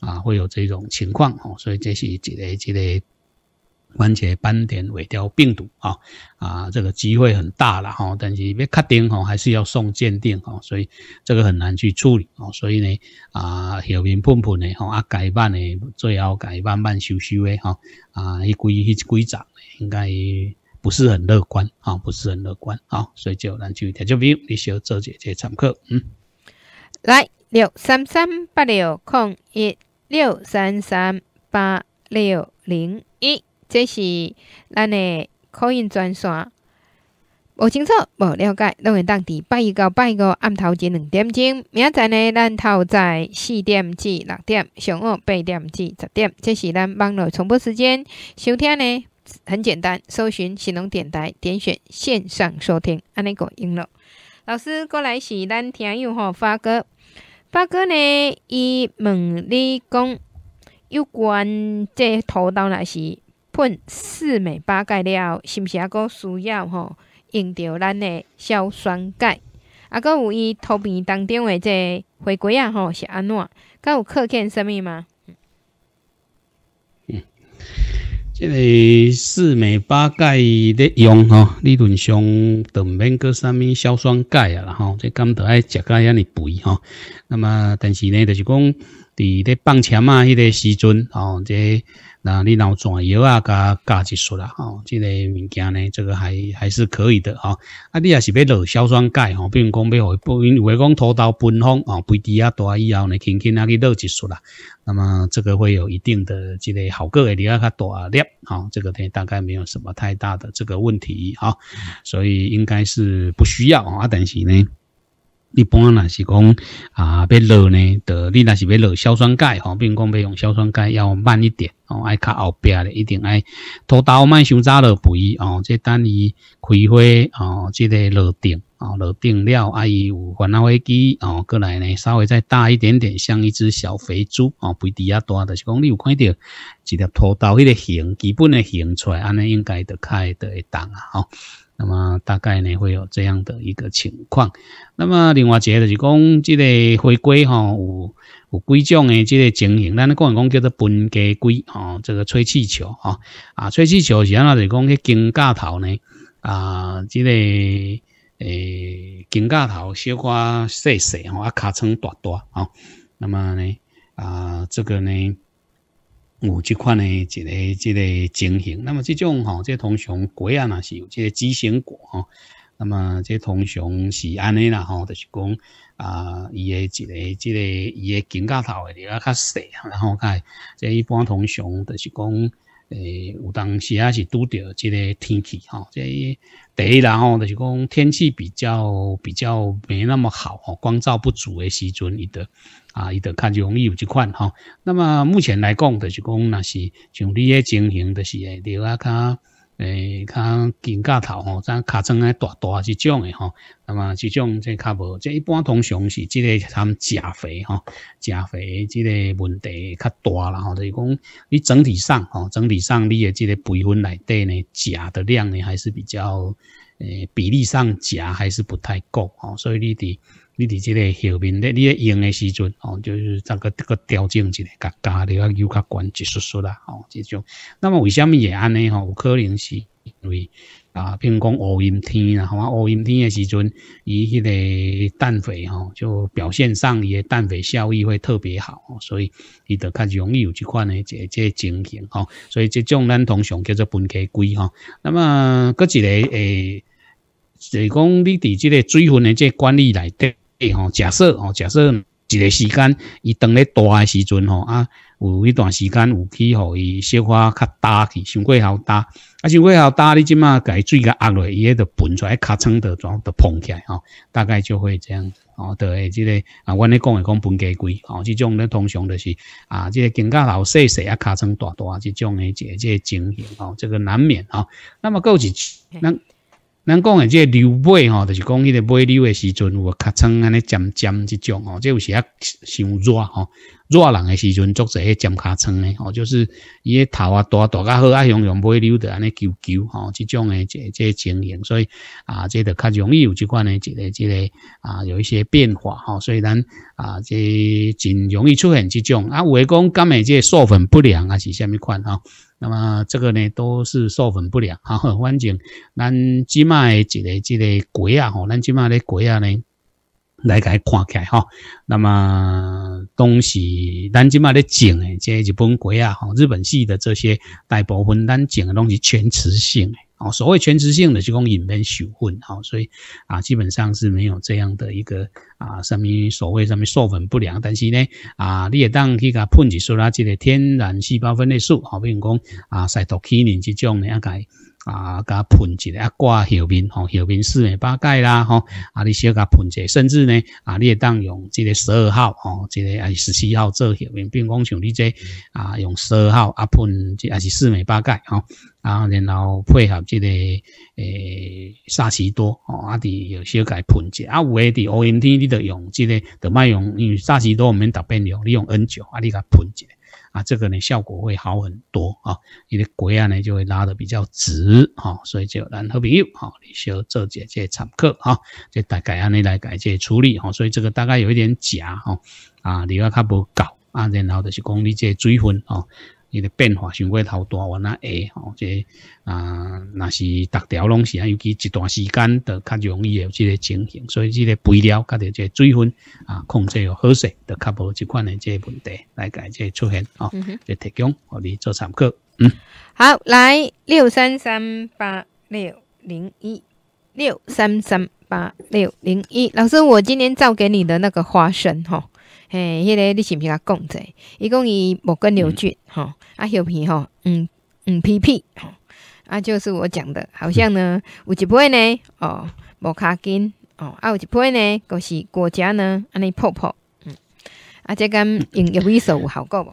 [SPEAKER 2] 啊会有这种情况哦，所以这是一个一个番茄斑点尾凋病毒啊啊，这个机会很大了哈，但是要确定吼，还是要送鉴定哦，所以这个很难去处理哦，所以呢，啊小喷喷的哈，啊改办呢，最好改办办修修的哈啊，一规一规只应该。不是很乐观啊，不是很乐观啊，所以就难听一点。就比如你喜欢周姐姐讲课，嗯，
[SPEAKER 1] 来六三三八六空一六三三八六零一，这是咱的口音专线。不清楚、不了解，拢会当伫拜一到拜五暗头前两点钟，明仔呢咱头在四点至六点，上午八点至十点，这是咱网络重播时间，收听呢。很简单，搜寻喜动点台，点选线上收听。安尼个音了，老师过来是咱听友吼发哥，发哥呢？伊问你讲，有关这土刀若是喷四美八钙了，是毋是啊？个需要吼用着咱的硝酸钙，啊个有伊头皮当中的这灰龟啊吼是安怎？噶有可件什物吗？
[SPEAKER 2] 因个四镁八钙在用哈，理论上对免个啥物硝酸钙啊，然后这甘都爱食钙让你肥吼。那么，但是呢，就是讲伫咧放枪嘛，迄个时阵哦，这。那你然后抓药啊，加加激素啦，吼，这个物件呢，这个还还是可以的啊。啊，你也是要落硝酸钙吼，比如讲要维维维讲拖到喷放啊，肥地啊多以后呢，轻轻那去落激素啦，那么这个会有一定的这个效果会略较多啊点，好，这个呢大概没有什么太大的这个问题啊，所以应该是不需要啊，但是呢。一般若是讲啊，要落呢，就你若是要落硝酸钙吼，比如讲要用硝酸钙要慢一点哦，爱较后壁咧，一定爱土豆，卖伤早落肥哦，即等伊开花哦，即个落定哦，落定了啊伊有烦恼会机哦，过来呢稍微再大一点点，像一只小肥猪哦，肥底下大的是讲你有看到，一条土豆迄个形基本的形出来，安尼应该就开就会动啊吼。那么大概呢会有这样的一个情况。那么另外一个就是讲，这个回归吼有有几种的这个情形。咱个人讲叫做分家归吼，这个吹气球啊啊吹气球是啊，就是讲迄金甲头呢啊，这个诶金甲头小可细细吼，啊尻川大大吼。那么呢啊这个呢。有这款呢，一个、一个整形。那么这种哈，个通常果啊，那是有这个畸形果吼。那么这通常是安尼啦，吼，就是讲啊，伊嘅一个、一个伊个颈架头会比较细，然后佮，这一般通常就是讲，诶，有当时也是拄到这个天气哈，即一然后就是讲天气比较比较没那么好，光照不足诶，时阵，伊的。啊，伊就较容易有这款吼。那么目前来讲，就是讲那是像你诶情形，就是比如较诶，较金价头吼，像尻川诶大大这种诶吼。那么这种即较无，即一般通常是即个参钾肥吼，钾肥即个问题较大啦吼。就是讲你整体上吼，整体上你诶即个肥分内底呢钾的量呢还是比较诶比例上钾还是不太够吼，所以你得。你伫即个后面咧，你咧用诶时阵哦，就是再个这个调整一下，格加的啊，有较悬一丝丝啦哦，即种。那么为什么也安尼吼？有可能是因为啊，比如讲乌阴天啦，吼啊，乌阴天诶时阵，伊迄个氮肥吼就表现上伊诶氮肥效益会特别好，所以伊就较容易有即款诶即即情形吼。所以即种咱通常叫做分界龟吼。那么搁一个诶，是讲你伫即个水分诶即管理内底。吼，假设吼，假设一个时间，伊当咧大诶时阵吼啊，有一段时间有去吼，伊消化较大，去，伤过好大，啊伤过好大，你即马改水甲压落，伊迄著喷出来，牙床著全部都膨起来吼，大概就会这样。哦，对，即个啊，阮咧讲诶讲分家规，哦，即种咧通常就是啊，即个囝仔老细细啊，尻床大大即种诶即个即个情形，哦，这个难免吼，那么够几？那咱讲诶，即个瘤尾吼，就是讲迄个尾瘤诶时阵有牙床安尼尖尖即种吼，即有时啊伤热吼，热人诶时阵做者迄尖牙床诶吼，就是伊个头啊大，大家好啊，用用尾瘤得安尼揪揪吼，即种诶即即情形，所以啊，即个较容易有即款诶即个即个啊有一些变化吼，所以咱啊即真容易出现即种啊，为讲今诶即受粉不良还是虾米款吼？那么这个呢，都是授粉不良。哈，反正咱即卖一个一个鬼啊，吼，咱即卖咧鬼啊呢来给看起哈。那么东西咱即卖咧种诶，即日本鬼啊，吼，日本系的这些大部分咱种的东西全雌性诶。哦，所谓全职性的就讲引喷血混，哈，所以啊，基本上是没有这样的一个啊，上面所谓上面授粉不良，但是呢，啊，你也当去去喷几束啦，这个天然细胞分裂素，好，比如讲啊，塞毒麒麟这种的啊该。啊，甲喷一下，挂后面吼，后面四面八盖啦吼，啊你少甲喷一下，甚至呢，啊你也当用这个十二号吼，这个啊十七号做后面，并讲像你这啊用十二号啊喷，这也是四面八盖吼，啊然后配合这个诶沙奇多吼，啊伫要少甲喷一下，啊有的 O N T 你得用这个，得卖用，因为沙奇多毋免特别用，你用 N 九啊你甲喷一下。啊，这个呢效果会好很多啊，你的骨啊呢就会拉得比较直啊，所以就咱和平友啊，你学做姐姐堂课啊，就大概安尼来改这处理哈，所以这个大概有一点假哈，啊你要看不搞，啊然后就是讲你这水分啊。伊的变化相过头大，我那下吼，这啊那是达条拢是啊，尤其一段时间的较容易有即个情形，所以即个肥料甲着即个水分啊控制好势，就较无即款的即个问题来改即个出现哦，即提供互你做参考。嗯，
[SPEAKER 1] 好，来六三三八六零一六三三八六零一，老师，我今天照给你的那个花生吼。嘿，迄个你是毋是甲讲者伊讲伊无个牛骏，吼啊，迄片吼，嗯嗯，屁屁，吼啊，就是我讲的，好像呢，有一批呢，哦，无卡金，哦，啊有一批呢，就是国家呢，安尼泡泡，嗯，啊，这间有有一手效果无？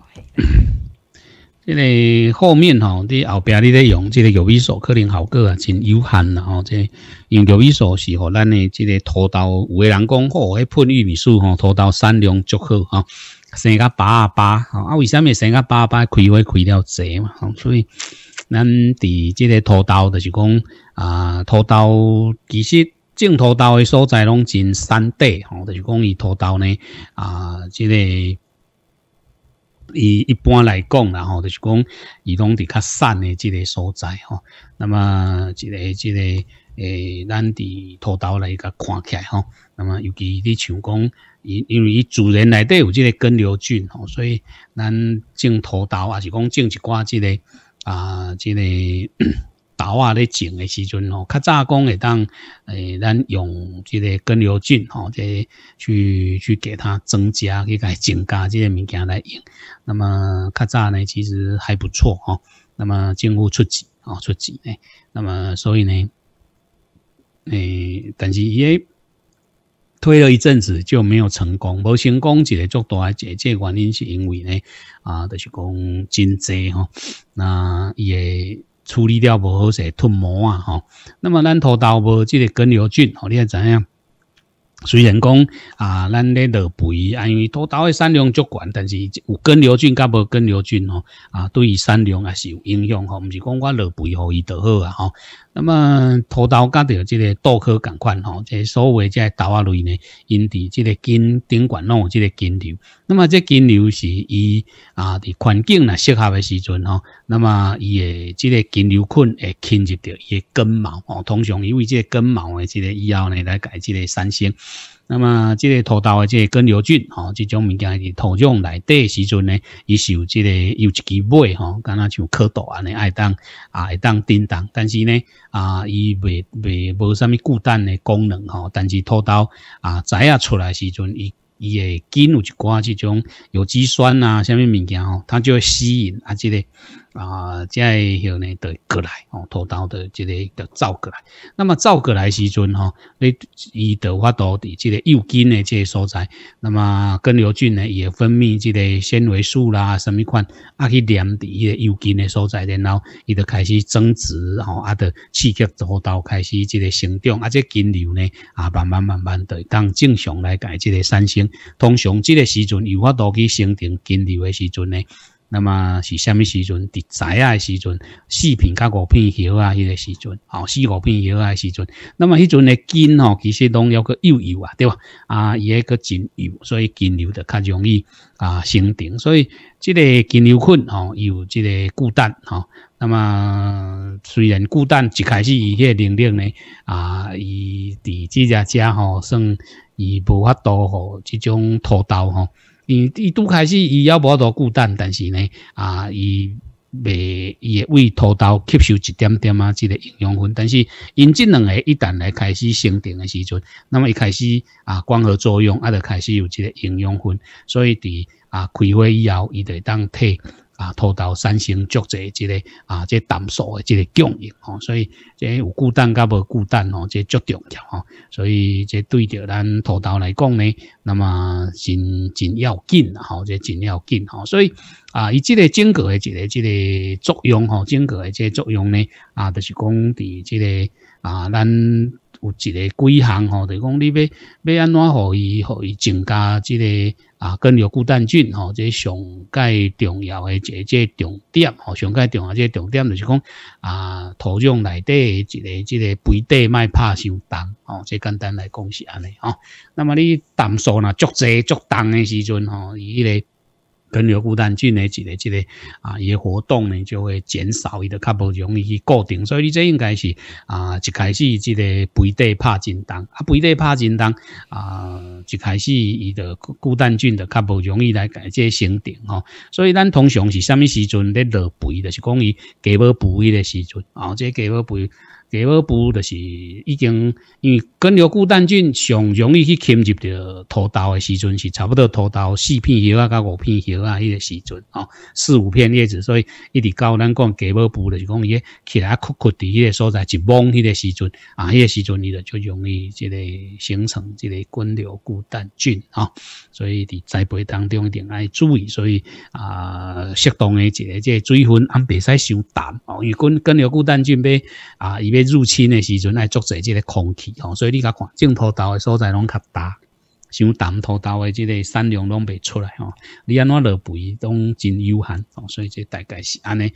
[SPEAKER 2] 即个后面吼，你后边你咧用即个玉米笋，可能效果啊真有限啦吼。即用玉米笋时候，咱的即个土豆，有个人讲吼，去喷玉米素吼，土豆产量足好吼，生个八啊八吼，啊，为什么生个八啊八？开花开了侪嘛。吼、所以，咱伫即个土豆就是讲啊，土豆其实种土豆的所在拢真山地吼，就是讲伊土豆呢啊，即个。一一般来讲，然后就是讲，伊拢伫较散的这个所在吼。那么，这个这个诶，咱伫土豆来加看起来吼。那么，尤其你像讲，因因为伊主人内底有这个根瘤菌吼，所以咱种土豆还是讲种一挂这个啊，这个。稻啊咧种的时阵哦，较早讲会当诶，咱用即个根瘤菌吼，即去去给它增加去个增加这些物件来用。那么较早呢，其实还不错哈。那么政府出钱哦，出钱呢。那么所以呢，诶，但是伊推了一阵子就没有成功，无成功一个足大，即个原因是因为呢，啊，就是讲真济吼，那伊诶。处理掉无好势吞膜啊吼，那么咱土豆无即个根瘤菌吼，你要怎样？虽然讲啊，咱咧落肥，因为土豆的产量足悬，但是有根瘤菌甲无根瘤菌吼，啊，对于产量也是有影响吼，唔是讲我落肥后伊就好啊吼。那么土刀甲着这个豆科菌群吼，这所谓这豆啊类呢，因致这个根菌管弄这个根瘤。那么这根瘤是伊啊，的环境呢适合的时阵吼，那么伊的这个根瘤菌会侵入着伊的根毛哦，通常因为这根毛的这个以后呢来改这个三星。那么，这个土豆的这个根瘤菌，吼，这种物件是土壤内底时阵呢，伊有这个有机物，吼，敢那像蝌蚪一样会当啊，会当叮当，但是呢，啊，伊未未无什么固氮的功能，吼，但是土豆啊，栽啊出来时阵，伊伊会有一挂这种有机酸啊，什么物件，吼，它就会吸引啊，这个。啊，即系向内得过来，哦，头刀的这个得照过来。那么照过来时阵哦，你伊得发到伫即个幼根的即个所在，那么根瘤菌呢也分泌即个纤维素啦，什么款，啊去黏伫幼根的所在，然后伊就开始增殖，吼，啊，得刺激土刀开始即个生长，啊，这根瘤呢啊，慢慢慢慢的，当正常来改即个产生，通常即个时阵有发到去生成根瘤的时阵呢。那么是虾米时阵？跌仔啊时阵，四片加五片叶啊，迄个时阵，好四五片叶啊时阵。那么迄阵咧金吼，其实拢有个幼幼啊，对吧？啊，伊个个真幼，所以金牛就较容易啊升长，所以这个金牛困吼，有这个孤单吼。那么虽然孤单一开始一夜能力呢，啊，伊伫这只家吼，算伊无法度吼这种土豆吼。伊伊拄开始，伊也无多孤单，但是呢，啊，伊未，伊会为土豆吸收一点点啊，即个营养分。但是，因这两个一旦来开始生成的时阵，那么一开始啊，光合作用啊，就开始有即个营养分，所以伫啊开花以后，伊就会当退。啊，土豆、三星足子即个啊，这淡素的这个供应吼，所以这有固氮甲无固氮吼，个决定要吼，所以这对着咱土豆来讲呢，那么真真要紧吼，这真要紧吼，所以啊，伊这个整个的这个这个作用吼，整个的这作用呢，啊，就是讲伫这个啊，咱有一个几行吼，就是讲你要要安怎互伊，互伊增加这个。啊，跟尿固氮菌吼，这上界重要的这个重点吼，上界重要这重点就是讲啊，土壤内底即个即个肥底卖怕伤重哦，这简单来讲是安尼吼。那么你氮素呐足侪足重的时阵吼，以个。跟了孤单菌的一个、一个啊，伊个活动呢，就会减少，伊就较无容易去固定，所以你这应该是啊，一开始这个肥底拍真重，啊，肥底拍真重啊，一开始伊的孤单菌就较无容易来改这生定吼，所以咱通常是啥物时阵在落肥，就是讲伊鸡尾肥的时阵啊，这鸡尾肥。鸡毛布就是已经，因为根瘤固氮菌上容易去侵入到土豆诶时阵，是差不多土豆四片叶啊、甲五片叶啊，迄个时阵哦，四五片叶子，所以伊伫高咱讲鸡毛布就是讲伊起来枯枯地迄个所在一望迄个时阵，啊，迄个时阵伊著就容易即个形成即个根瘤固氮菌啊，所以伫栽培当中一定爱注意，所以啊，适当诶一个即个水分，暗别使伤淡哦。因为果根瘤固氮菌要啊，伊要。入侵的时阵来捉住即个空气哦，所以你甲看净土道的所在拢较大，像淡土道的即个产量拢未出来哦，你安怎落肥拢真有限哦，所以这大概是安尼。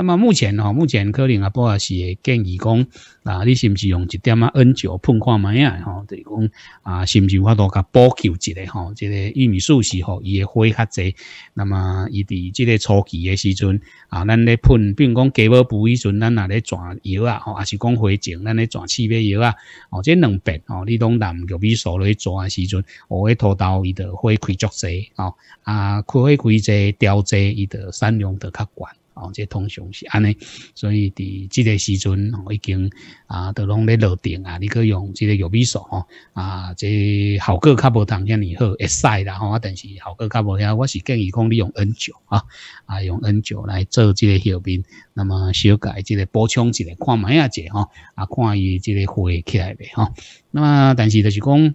[SPEAKER 2] 那么目前哦，目前可能啊，波管是建议讲啊，你是不是用一点啊 N 九喷看苗啊？吼，就是讲啊，是不是有法多加补救一下吼，这个玉米素是吼，伊的花较侪。那么伊伫这个初期的时阵啊，咱咧喷，比如讲给我补时阵，咱啊咧转药啊，吼，也是讲花种，咱咧转刺味药啊，哦，这两遍哦，你拢南玉米素咧转的时阵，我会拖到伊的花开足侪吼，啊，开开侪凋侪，伊的产量就较悬。哦，这通常是安尼，所以伫这个时阵，已经啊都拢在落定啊，你可用这个玉米素吼啊，这效果较无同向你好，会使啦吼。啊，但是效果较无遐，我是建议讲你用 N 九啊，啊用 N 九来做这个药品，那么小改这个补充一下，看门下者吼，啊看伊这个火起来未吼。那么，但是就是讲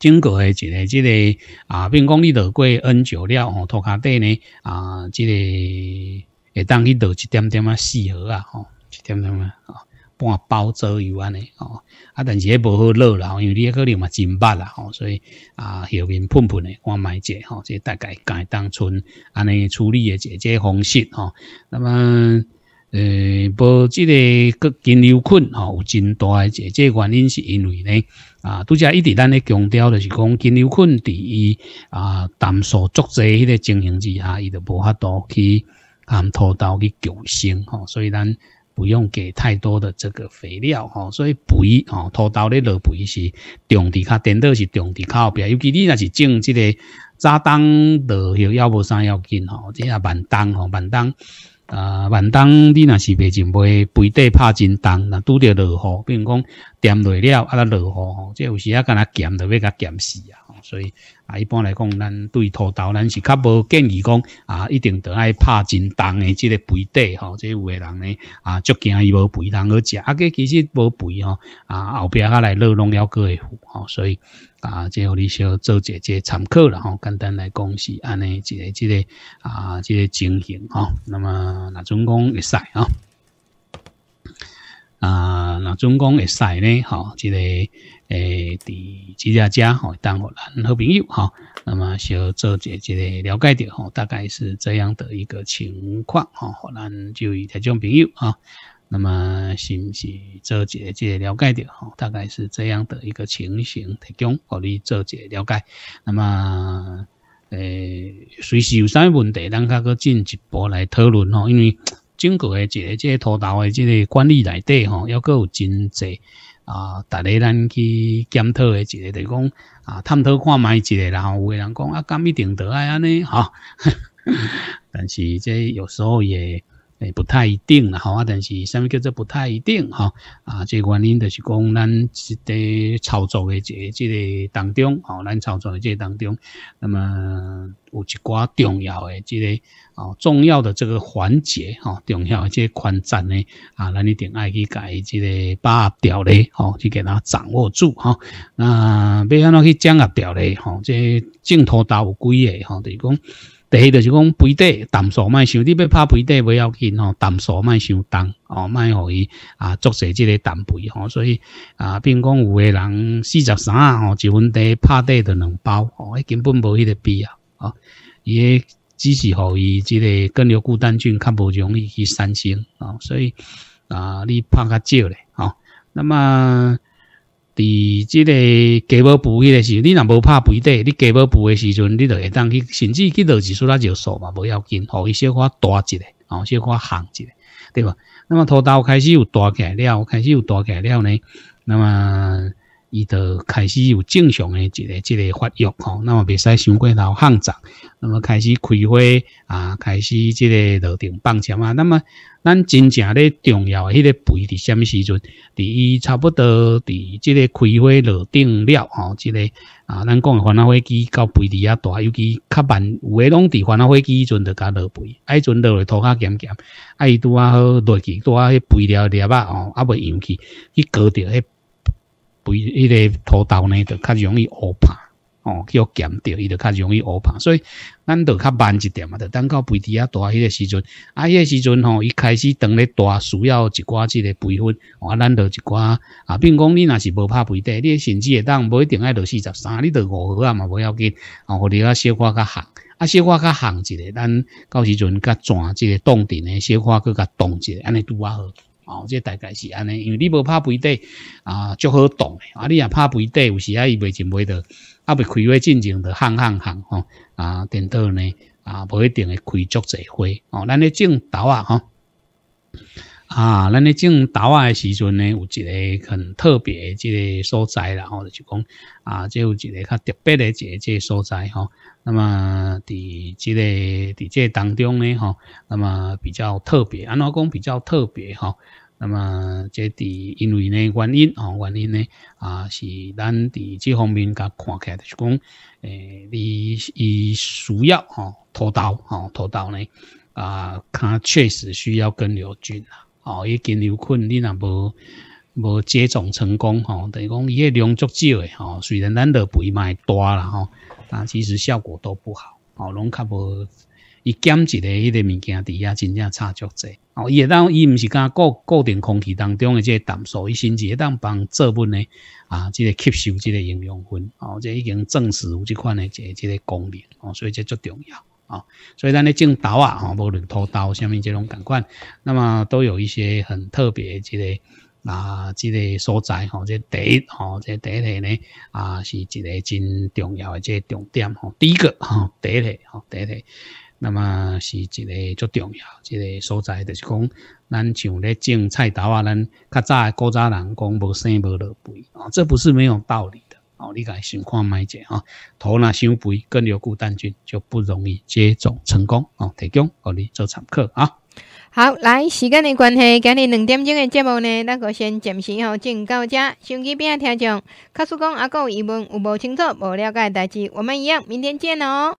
[SPEAKER 2] 整个一个这个啊，并讲你落过 N 九了，涂卡底呢啊，这个。会当去落一点点啊，四盒啊，吼，一点点啊，吼，半包左右安尼，吼，啊，但是迄无好落啦，吼，因为你可能嘛真热啦，吼，所以啊，后面喷喷诶，我买者，吼，即大概该当存安尼处理诶，解决方式，吼，那么，呃，无即个个金牛菌，吼，有真大诶这这原因是因为呢，啊，拄则一直咱咧强调的是讲金牛菌伫伊啊，淡素足际迄个情形之下，伊就无法度去。含土豆去共生吼，所以咱不用给太多的这个肥料吼，所以肥吼土豆咧落肥是种地较颠倒是重地后壁，尤其你若是种即个杂当落要要无啥要紧吼，即下万当吼万当，啊万当你若是袂进袂肥底拍真重，那拄着落雨比如讲。甜落了，啊，个落雨吼，即有时啊，敢那咸落要较咸死啊，所以啊，一般来讲，咱对土豆，咱是较无建议讲啊，一定得爱拍真重的即个肥底吼，即有个人呢啊，足惊伊无肥通好食，啊，即其实无肥吼，啊，后壁啊来落拢了会下户，所以啊，即互哩小做一即参考啦吼，简单来讲是安尼一个即个啊，即个情形啊，那么那总共一塞啊。啊，那总共会使呢？哈，即个诶，第几家家吼，当互咱好朋友哈。那么小做节即个了解着吼，大概是这样的一个情况哈。互咱就以提种朋友啊。那么是不是做节即个了解着吼？大概是这样的一个情形提供，互你做个了解。那么诶，随时有啥问题，咱可可进一步来讨论哦。因为整个的一个即个土豆的这个管理内底吼，还阁有真济啊，大家咱去检讨的一个，就讲啊，探讨看卖一个，然后有诶人讲啊，敢一定得啊，安尼哈，但是即有时候也。诶，不太一定了啊，但是什么叫做不太一定吼啊，这原因就是讲咱即个操作的这即个当中，哦，咱操作的这当中，那么有一寡重要的这个哦重要的这个环节哈，重要的这宽节呢，啊，咱一定要去改即个把握掉嘞，哦，去给他掌握住吼、啊。那要安怎去掌握掉吼、哦，这镜头有几个，吼，就是讲。第一就是讲肥底淡素卖少，你要怕肥底不要紧哦，淡素卖少重哦，卖互伊啊，作死这个淡肥哦，所以啊，比如讲有的人四十三哦，一份底拍底就两包哦，伊根本无迄个必要哦，伊只是互伊即个根瘤固氮菌较无容易去散星哦，所以啊，你拍较少咧哦，那么。伫即个鸡宝宝迄个时候，你若无怕肥底，你鸡宝宝补的时候，你就当去，甚至去落几束辣椒素嘛，不要紧，吼，伊小可大一个，吼，小可红一个，对吧？那么头刀开始有大起来了，开始有大起来了呢，那么。伊就开始有正常诶一个、一个发育吼，那么别使伤过头旱长，那么开始开花啊，开始即个落顶放枪啊，那么咱真正咧重要诶，迄个肥伫虾米时阵？伫伊差不多伫即个开花落顶了吼，这个啊，咱讲诶，反阿灰机搞肥伫遐大，尤其较慢，有诶拢伫反阿灰机迄阵就甲落肥，迄阵落诶土较咸咸，啊伊拄啊好落去，拄啊迄肥了叶啊吼，啊未用去去割着迄。肥迄个土豆呢，就较容易乌胖，哦，互减掉伊就较容易乌胖，所以咱就较慢一点嘛，就等到肥猪啊大迄个时阵，啊，迄个时阵吼，伊开始长咧大，需要一寡即个培训啊，咱就一寡啊，并讲你若是无拍肥底，你甚至会当无一定爱到四十三，你到五毫啊嘛，不要紧，哦，互你啊小夸较行，啊，小夸较行一下，咱到时阵较转即个冻点咧，小夸去较冻一下，安尼拄啊好。哦，这大概是安尼，因为你无怕肥底啊，足好动的啊。你若怕肥底，有时啊，伊袂真袂着啊，袂开花正前着烘烘烘吼。啊，等到呢，啊，无一定会开足侪花。哦，咱迄种豆啊，吼。啊，咱咧种岛啊的时阵呢，有一个很特别的这个所在啦，吼，就讲啊，即有一个较特别的这这所在吼。那么伫这个伫这当中呢，吼，那么比较特别，安怎讲比较特别哈。那么这伫因为呢原因，吼原因呢啊，是咱伫这方面甲看起来是讲，诶，你伊需要吼土刀，吼土刀呢啊，他确实需要跟刘军啊。哦，伊精油菌你若无无接种成功吼，等于讲伊个量足少诶吼。虽然咱着肥会大啦吼，但其实效果都不好，哦，拢较无伊减一个迄个物件底下真正差足侪。哦，伊会当伊毋是讲固固定空气当中诶即个氮，素，伊甚至会当帮做物呢啊，即个吸收即个营养分，哦，即已经证实有即款诶即即个功能，哦，所以即足重要。啊，所以咱咧种稻啊，无论土稻，啥物这种感官，那么都有一些很特别，即个啊，即个所在吼，即地吼，即地里呢啊，是一个真重要的即重点吼。第一个吼，地里吼，地里，那么是一个足重要，即个所在，就是讲咱像咧种菜稻啊，咱较早古早人讲无生无落肥啊，这不是没有道理。哦，你家先看麦者啊，头若伤肥，跟牛固氮菌就不容易接种成功哦。提供，哦你做参考啊。好，
[SPEAKER 1] 来时间的关系，今日两点钟的节目呢，咱个先暂时吼进到这。手机边听者，卡叔讲还个有疑问，有无清楚，无了解，代志我们一样，明天见哦。